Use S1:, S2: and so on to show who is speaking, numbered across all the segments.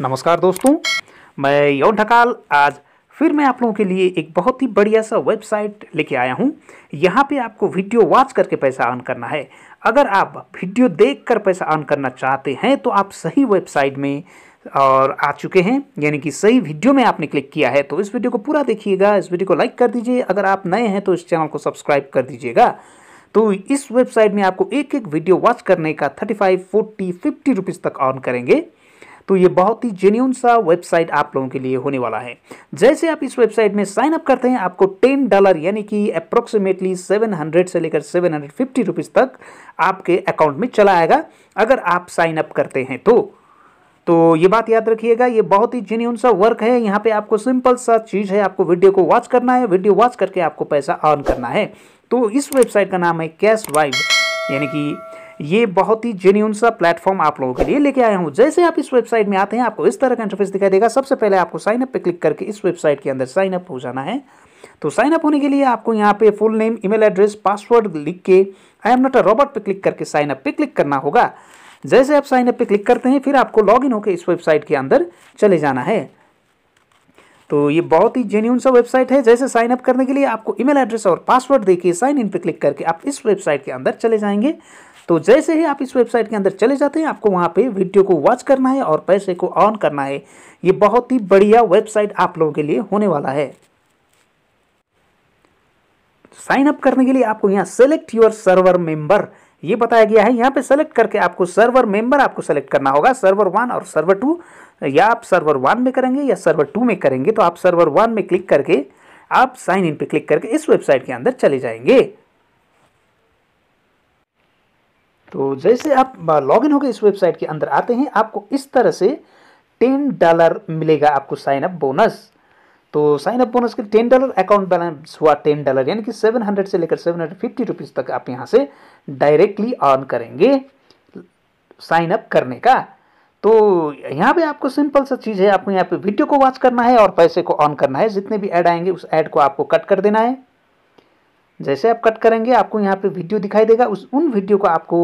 S1: नमस्कार दोस्तों मैं यौन ढकाल आज फिर मैं आप लोगों के लिए एक बहुत ही बढ़िया सा वेबसाइट लेके आया हूँ यहाँ पे आपको वीडियो वॉच करके पैसा अर्न करना है अगर आप वीडियो देख कर पैसा अर्न करना चाहते हैं तो आप सही वेबसाइट में और आ चुके हैं यानी कि सही वीडियो में आपने क्लिक किया है तो इस वीडियो को पूरा देखिएगा इस वीडियो को लाइक कर दीजिए अगर आप नए हैं तो इस चैनल को सब्सक्राइब कर दीजिएगा तो इस वेबसाइट में आपको एक एक वीडियो वॉच करने का thirty five forty fifty rupees तक ऑन करेंगे तो ये बहुत ही जेन्यून सा वेबसाइट आप लोगों के लिए होने वाला है जैसे आप इस वेबसाइट में साइन अप करते हैं आपको टेन डॉलर यानी कि अप्रोक्सीमेटली सेवन हंड्रेड से लेकर सेवन हंड्रेड फिफ्टी रुपीज़ तक आपके अकाउंट में चला आएगा अगर आप साइन अप करते हैं तो तो ये बात याद रखिएगा ये बहुत ही जेन्यून सा वर्क है यहाँ पे आपको सिंपल सा चीज़ है आपको वीडियो को वॉच करना है वीडियो वॉच करके आपको पैसा अर्न करना है तो इस वेबसाइट का नाम है कैश वाइब यानी कि ये बहुत ही जेन्यून सा प्लेटफॉर्म आप लोगों के लिए लेके आया हूँ जैसे आप इस वेबसाइट में आते हैं आपको इस तरह का इंटरफेस दिखाई देगा सबसे पहले आपको साइन अप पे क्लिक करके इस वेबसाइट के अंदर साइन अप हो जाना है तो साइन अप होने के लिए आपको यहाँ पे full name email address password लिख के I am not a robot पे क्लिक करके साइन अप पे क्लिक करना होगा जैसे आप साइन अप पे क्लिक करते हैं फिर आपको लॉग इन होकर इस वेबसाइट के अंदर चले जाना है तो ये बहुत ही जेन्यून सा वेबसाइट है जैसे साइन अप करने के लिए आपको ईमेल एड्रेस और पासवर्ड देके साइन इन पे क्लिक करके आप इस वेबसाइट के अंदर चले जाएंगे तो जैसे ही आप इस वेबसाइट के अंदर चले जाते हैं आपको वहाँ पे वीडियो को वॉच करना है और पैसे को ऑन करना है ये बहुत ही बढ़िया वेबसाइट आप लोगों के लिए होने वाला है साइन अप करने के लिए आपको यहाँ सेलेक्ट योर सर्वर मेंबर ये बताया गया है यहाँ पे सेलेक्ट करके आपको सर्वर मेंबर आपको सेलेक्ट करना होगा सर्वर वन और सर्वर टू या आप सर्वर वन में करेंगे या सर्वर टू में करेंगे तो आप सर्वर वन में क्लिक करके आप साइन इन पे क्लिक करके इस वेबसाइट के अंदर चले जाएंगे तो जैसे आप लॉगिन होकर इस वेबसाइट के अंदर आते हैं आपको इस तरह से टेन डॉलर मिलेगा आपको साइन अप बोनस तो साइन अप बोनस के टेन डॉलर अकाउंट बैलेंस हुआ टेन डॉलर यानी कि सेवन हंड्रेड से लेकर सेवन हंड्रेड फिफ्टी रुपीज़ तक आप यहाँ से डायरेक्टली अर्न करेंगे साइन अप करने का तो यहाँ पे आपको सिंपल सा चीज़ है आपको यहाँ पे वीडियो को वॉच करना है और पैसे को ऑन करना है जितने भी ऐड आएंगे उस ऐड को आपको कट कर देना है जैसे आप कट करेंगे आपको यहाँ पे वीडियो दिखाई देगा उस उन वीडियो को आपको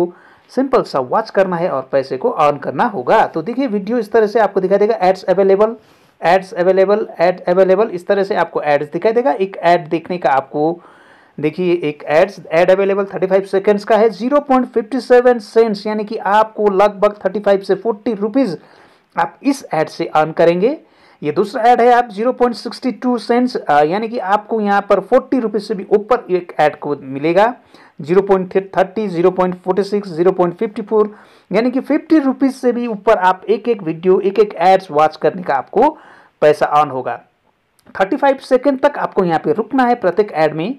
S1: सिंपल सा वॉच करना है और पैसे को अर्न करना होगा तो देखिए वीडियो इस तरह से आपको दिखाई देगा ads available ads available ad available इस तरह से आपको एड्स दिखाई देगा एक ऐड देखने का आपको देखिए एक एड्स एड अवेलेबल 35 सेकेंड्स का है 0.57 सेंट्स यानी कि आपको लगभग 35 से 40 रुपीज़ आप इस एड से अर्न करेंगे ये दूसरा ऐड है आप 0.62 सेंट्स यानी कि आपको यहाँ पर फोर्टी रुपीज़ से भी ऊपर एक ऐड को मिलेगा 0.30 0.46 0.54 यानी कि फिफ्टी रुपीज़ से भी ऊपर आप एक एक वीडियो एक एक एड्स वॉच करने का आपको पैसा ऑन होगा 35 फाइव सेकेंड तक आपको यहाँ पे रुकना है प्रत्येक ऐड में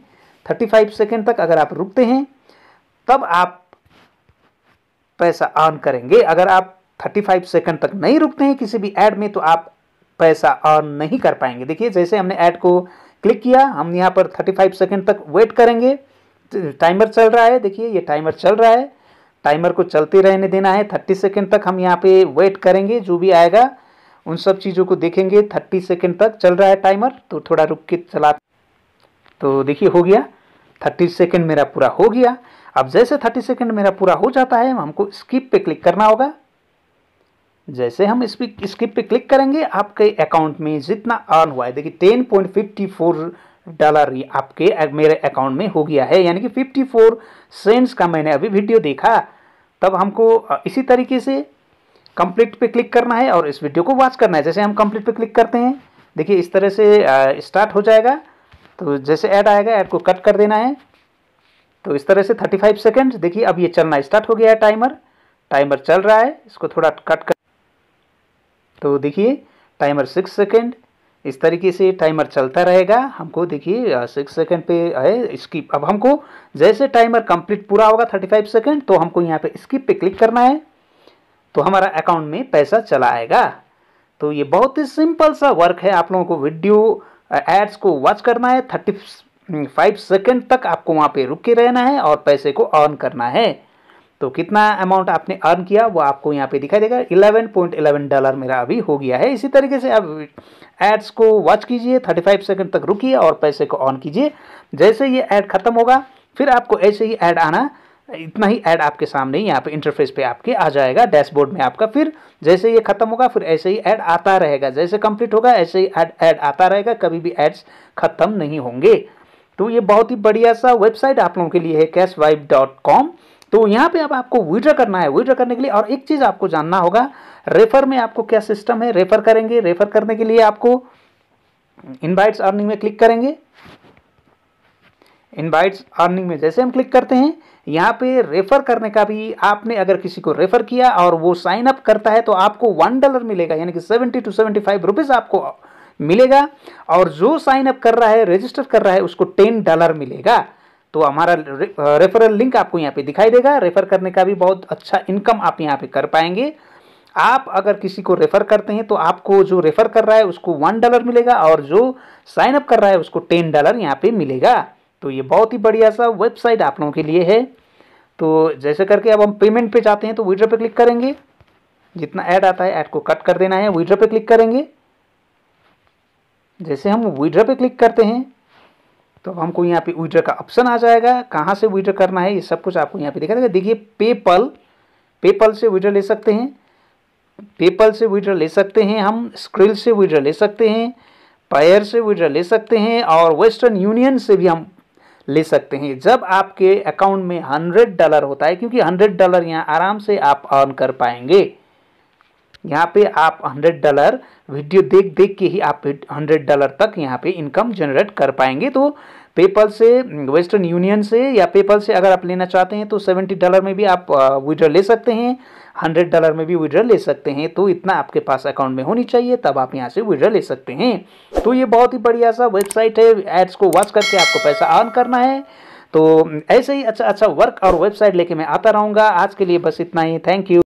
S1: 35 फाइव सेकेंड तक अगर आप रुकते हैं तब आप पैसा ऑन करेंगे अगर आप 35 फाइव सेकेंड तक नहीं रुकते हैं किसी भी ऐड में तो आप पैसा अर्न नहीं कर पाएंगे देखिए जैसे हमने ऐड को क्लिक किया हम यहाँ पर 35 सेकेंड तक वेट करेंगे टाइमर चल रहा है देखिए ये टाइमर चल रहा है टाइमर को चलते रहने देना है 30 सेकेंड तक हम यहाँ पे वेट करेंगे जो भी आएगा उन सब चीज़ों को देखेंगे 30 सेकेंड तक चल रहा है टाइमर तो थोड़ा रुक के चला तो देखिए हो गया 30 सेकेंड मेरा पूरा हो गया अब जैसे 30 सेकेंड मेरा पूरा हो जाता है हमको स्किप पे क्लिक करना होगा जैसे हम इस पर स्किप पे क्लिक करेंगे आपके अकाउंट में जितना अर्न हुआ है देखिए ten point fifty four dollar आपके मेरे अकाउंट में हो गया है यानी कि फिफ्टी फोर सेंट्स का मैंने अभी वीडियो देखा तब हमको इसी तरीके से कंप्लीट पे क्लिक करना है और इस वीडियो को वॉच करना है जैसे हम कंप्लीट पे क्लिक करते हैं देखिए इस तरह से स्टार्ट हो जाएगा तो जैसे ऐड आएगा ऐड को कट कर देना है तो इस तरह से थर्टी फाइव सेकेंड देखिए अब ये चलना स्टार्ट हो गया है टाइमर टाइमर चल रहा है इसको थोड़ा कट कर तो देखिए टाइमर सिक्स सेकेंड इस तरीके से टाइमर चलता रहेगा हमको देखिए सिक्स सेकेंड पे है स्किप अब हमको जैसे टाइमर कंप्लीट पूरा होगा थर्टी फाइव सेकेंड तो हमको यहाँ पे स्किप पे क्लिक करना है तो हमारा अकाउंट में पैसा चला आएगा तो ये बहुत ही सिंपल सा वर्क है आप लोगों को वीडियो एड्स को वॉच करना है थर्टी फाइव सेकेंड तक आपको वहाँ पे रुक के रहना है और पैसे को ऑन करना है तो कितना अमाउंट आपने अर्न किया वो आपको यहाँ पे दिखाई देगा 11.11 पॉइंट इलेवन डॉलर मेरा अभी हो गया है इसी तरीके से आप एड्स को वॉच कीजिए थर्टी फाइव सेकेंड तक रुकिए और पैसे को ऑन कीजिए जैसे ये ऐड ख़त्म होगा फिर आपको ऐसे ही ऐड आना इतना ही ऐड आपके सामने यहाँ पे इंटरफेस पे आपके आ जाएगा डैशबोर्ड में आपका फिर जैसे ये खत्म होगा फिर ऐसे ही ऐड आता रहेगा जैसे कंप्लीट होगा ऐसे ही ऐड ऐड आता रहेगा कभी भी ऐड्स ख़त्म नहीं होंगे तो ये बहुत ही बढ़िया सा वेबसाइट आप लोगों के लिए है कैश डॉट कॉम तो यहाँ पे अब आपको विड्रा करना है विड्रा करने के लिए और एक चीज़ आपको जानना होगा रेफर में आपको क्या सिस्टम है रेफर करेंगे रेफर करने के लिए आपको इनवाइट्स अर्निंग में क्लिक करेंगे इनवाइट्स अर्निंग में जैसे हम क्लिक करते हैं यहाँ पे रेफर करने का भी आपने अगर किसी को रेफर किया और वो साइन अप करता है तो आपको वन डॉलर मिलेगा यानी कि seventy two seventy five rupees आपको मिलेगा और जो साइन अप कर रहा है रजिस्टर कर रहा है उसको टेन डॉलर मिलेगा तो हमारा रेफरल लिंक आपको यहाँ पे दिखाई देगा रेफ़र करने का भी बहुत अच्छा इनकम आप यहाँ पे कर पाएंगे आप अगर किसी को रेफ़र करते हैं तो आपको जो रेफ़र कर रहा है उसको वन डॉलर मिलेगा और जो साइन अप कर रहा है उसको टेन डॉलर यहाँ पे मिलेगा तो ये बहुत ही बढ़िया सा वेबसाइट आप लोगों के लिए है तो जैसे करके अब हम पेमेंट पे जाते हैं तो विड्रॉ पे क्लिक करेंगे जितना ऐड आता है ऐड को कट कर देना है विड्रॉ पे क्लिक करेंगे जैसे हम विड्रॉ पे क्लिक करते हैं तो अब हमको यहाँ पे विड्रॉ का ऑप्शन आ जाएगा कहाँ से विड्रॉ करना है ये सब कुछ आपको यहाँ पे दिखा देगा देखिए पेपल पेपल से विड्रॉ ले सकते हैं पेपल से विड्रॉ ले सकते हैं हम स्क्रिल से विड्रॉ ले सकते हैं पायर से विड्रॉ ले सकते हैं और वेस्टर्न यूनियन से भी हम ले सकते हैं जब आपके अकाउंट में हंड्रेड डॉलर होता है क्योंकि हंड्रेड डॉलर यहाँ आराम से आप अर्न कर पाएंगे यहाँ पे आप हंड्रेड डॉलर वीडियो देख देख के ही आप हंड्रेड डॉलर तक यहाँ पे इनकम जनरेट कर पाएंगे तो पेपल से वेस्टर्न यूनियन से या पेपल से अगर आप लेना चाहते हैं तो सेवेंटी डॉलर में भी आप विड्रॉ ले सकते हैं हंड्रेड डॉलर में भी विड्रॉ ले सकते हैं तो इतना आपके पास अकाउंट में होनी चाहिए तब आप यहाँ से विड्रॉ ले सकते हैं तो ये बहुत ही बढ़िया सा वेबसाइट है एड्स को वॉच करके आपको पैसा अर्न करना है तो ऐसे ही अच्छा अच्छा वर्क और वेबसाइट लेके मैं आता रहूँगा आज के लिए बस इतना ही थैंक यू